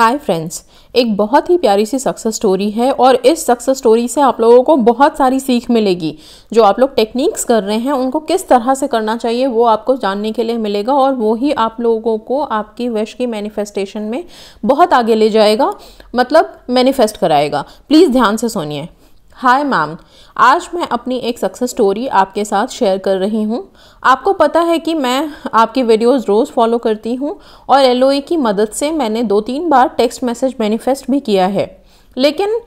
hi friends एक बहुत ही प्यारी सी सक्सेस स्टोरी है और इस सक्सेस स्टोरी से आप लोगों को बहुत सारी सीख मिलेगी जो आप लोग टेक्निक्स कर रहे हैं उनको किस तरह से करना चाहिए वो आपको जानने के लिए मिलेगा और वो ही आप लोगों को आपकी वश की मैनिफेस्टेशन में बहुत आगे ले जाएगा मतलब मैनिफेस्ट कराएगा प्लीज़ ध्यान से सुनिए हाय मैम आज मैं अपनी एक सक्सेस स्टोरी आपके साथ शेयर कर रही हूँ आपको पता है कि मैं आपकी वीडियोस रोज़ फॉलो करती हूँ और एल की मदद से मैंने दो तीन बार टेक्स्ट मैसेज मैनिफेस्ट भी किया है लेकिन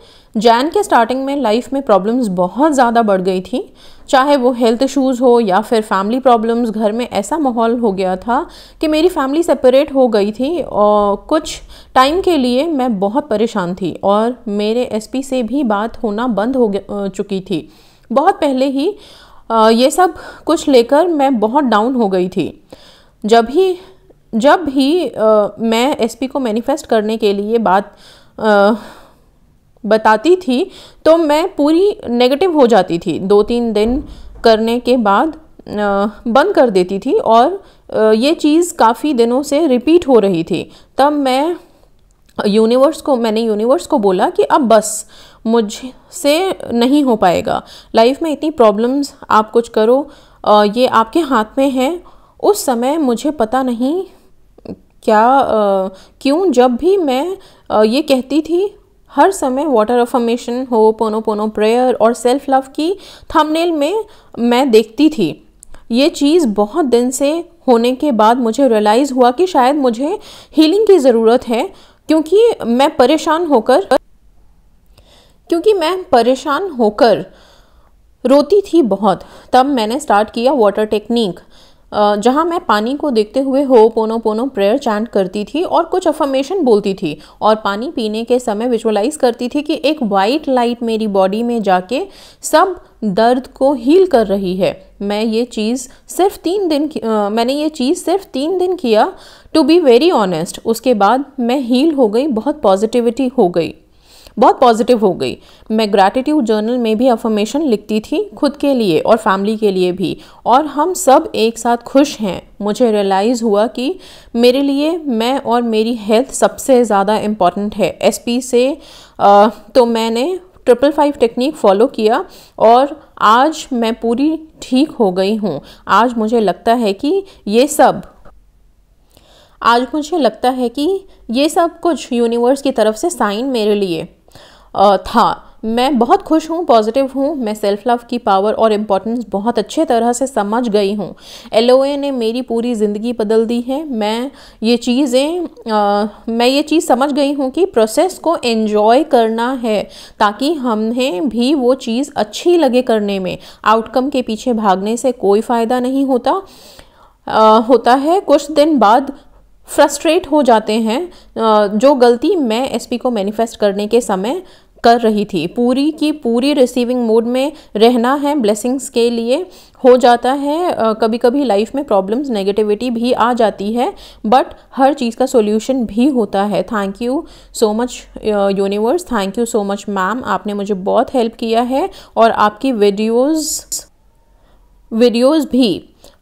जैन के स्टार्टिंग में लाइफ में प्रॉब्लम्स बहुत ज़्यादा बढ़ गई थी चाहे वो हेल्थ इशूज़ हो या फिर फैमिली प्रॉब्लम्स घर में ऐसा माहौल हो गया था कि मेरी फैमिली सेपरेट हो गई थी और कुछ टाइम के लिए मैं बहुत परेशान थी और मेरे एसपी से भी बात होना बंद हो चुकी थी बहुत पहले ही ये सब कुछ लेकर मैं बहुत डाउन हो गई थी जब ही जब भी मैं एसपी को मैनिफेस्ट करने के लिए बात आ, बताती थी तो मैं पूरी नेगेटिव हो जाती थी दो तीन दिन करने के बाद बंद कर देती थी और ये चीज़ काफ़ी दिनों से रिपीट हो रही थी तब मैं यूनिवर्स को मैंने यूनिवर्स को बोला कि अब बस मुझसे नहीं हो पाएगा लाइफ में इतनी प्रॉब्लम्स आप कुछ करो ये आपके हाथ में है उस समय मुझे पता नहीं क्या क्यों जब भी मैं ये कहती थी हर समय water affirmation ho'oponopono prayer और सेल्फ लव की थंबनेल में मैं देखती थी ये चीज़ बहुत दिन से होने के बाद मुझे रियलाइज़ हुआ कि शायद मुझे हीलिंग की ज़रूरत है क्योंकि मैं परेशान होकर क्योंकि मैं परेशान होकर रोती थी बहुत तब मैंने स्टार्ट किया वाटर टेक्निक जहाँ मैं पानी को देखते हुए हो पोनो पोनो प्रेयर चैंट करती थी और कुछ अफर्मेशन बोलती थी और पानी पीने के समय विजुअलाइज करती थी कि एक वाइट लाइट मेरी बॉडी में जाके सब दर्द को हील कर रही है मैं ये चीज़ सिर्फ तीन दिन आ, मैंने ये चीज़ सिर्फ तीन दिन किया टू बी वेरी ऑनेस्ट उसके बाद मैं हील हो गई बहुत पॉजिटिविटी हो गई बहुत पॉजिटिव हो गई मैं ग्रैटिट्यूड जर्नल में भी अफर्मेशन लिखती थी खुद के लिए और फैमिली के लिए भी और हम सब एक साथ खुश हैं मुझे रियलाइज़ हुआ कि मेरे लिए मैं और मेरी हेल्थ सबसे ज़्यादा इम्पॉर्टेंट है एस से आ, तो मैंने ट्रिपल फाइव टेक्निक फॉलो किया और आज मैं पूरी ठीक हो गई हूँ आज मुझे लगता है कि ये सब आज मुझे लगता है कि ये सब कुछ यूनिवर्स की तरफ से साइन मेरे लिए था मैं बहुत खुश हूँ पॉजिटिव हूँ मैं सेल्फ लव की पावर और इम्पोर्टेंस बहुत अच्छे तरह से समझ गई हूँ एल ने मेरी पूरी ज़िंदगी बदल दी है मैं ये चीज़ें मैं ये चीज़ समझ गई हूँ कि प्रोसेस को एन्जॉय करना है ताकि हमें भी वो चीज़ अच्छी लगे करने में आउटकम के पीछे भागने से कोई फ़ायदा नहीं होता आ, होता है कुछ दिन बाद फ्रस्ट्रेट हो जाते हैं जो गलती मैं एसपी को मैनिफेस्ट करने के समय कर रही थी पूरी की पूरी रिसीविंग मोड में रहना है ब्लेसिंग्स के लिए हो जाता है कभी कभी लाइफ में प्रॉब्लम्स नेगेटिविटी भी आ जाती है बट हर चीज़ का सोल्यूशन भी होता है thank you so much universe thank you so much ma'am आपने मुझे बहुत हेल्प किया है और आपकी वीडियोस वीडियोज़ भी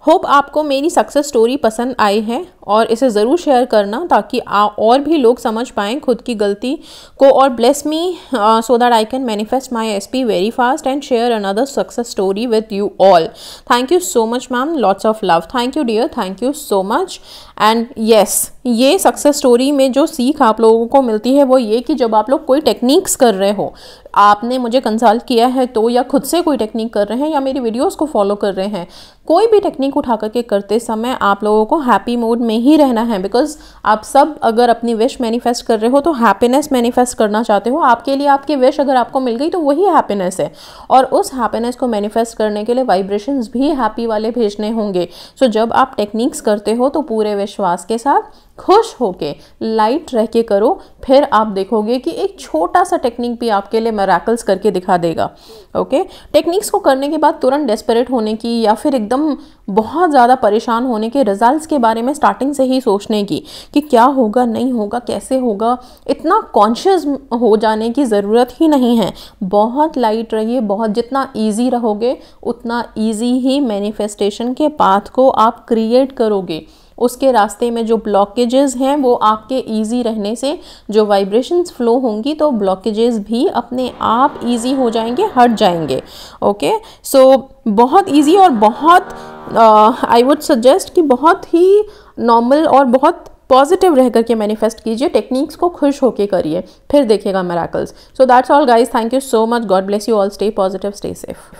होप आपको मेरी सक्सेस स्टोरी पसंद आई है और इसे ज़रूर शेयर करना ताकि आ, और भी लोग समझ पाएँ खुद की गलती को और bless me so that I can manifest my S P very fast and share another success story with you all thank you so much ma'am lots of love thank you dear thank you so much and yes ये success story में जो सीख आप लोगों को मिलती है वो ये कि जब आप लोग कोई टेक्निक्स कर रहे हो आपने मुझे कंसल्ट किया है तो या खुद से कोई टेक्निक कर रहे हैं या मेरी वीडियोस को फॉलो कर रहे हैं कोई भी टेक्निक उठा करके करते समय आप लोगों को हैप्पी मूड में ही रहना है बिकॉज आप सब अगर अपनी विश मैनिफेस्ट कर रहे हो तो हैप्पीनेस मैनिफेस्ट करना चाहते हो आपके लिए आपकी विश अगर आपको मिल गई तो वही हैप्पीनेस है और उस हैप्पीनेस को मैनिफेस्ट करने के लिए वाइब्रेशंस भी हैप्पी वाले भेजने होंगे सो so, जब आप टेक्निक्स करते हो तो पूरे विश्वास के साथ खुश होके लाइट रह के करो फिर आप देखोगे कि एक छोटा सा टेक्निक भी आपके लिए मैराकल्स करके दिखा देगा ओके टेक्निक्स को करने के बाद तुरंत डेस्परेट होने की या फिर एकदम बहुत ज़्यादा परेशान होने के रिजल्ट्स के बारे में स्टार्टिंग से ही सोचने की कि क्या होगा नहीं होगा कैसे होगा इतना कॉन्शियस हो जाने की ज़रूरत ही नहीं है बहुत लाइट रहिए बहुत जितना ईजी रहोगे उतना ईजी ही मैनिफेस्टेशन के पाथ को आप क्रिएट करोगे उसके रास्ते में जो ब्लॉकेजेस हैं वो आपके ईजी रहने से जो वाइब्रेशंस फ्लो होंगी तो ब्लॉकेजेस भी अपने आप ईजी हो जाएंगे हट जाएंगे ओके सो so, बहुत ईजी और बहुत आई वुड सजेस्ट कि बहुत ही नॉर्मल और बहुत पॉजिटिव रह करके मैनिफेस्ट कीजिए टेक्निक्स को खुश होके करिए फिर देखिएगा miracles so that's all guys thank you so much God bless you all stay positive stay safe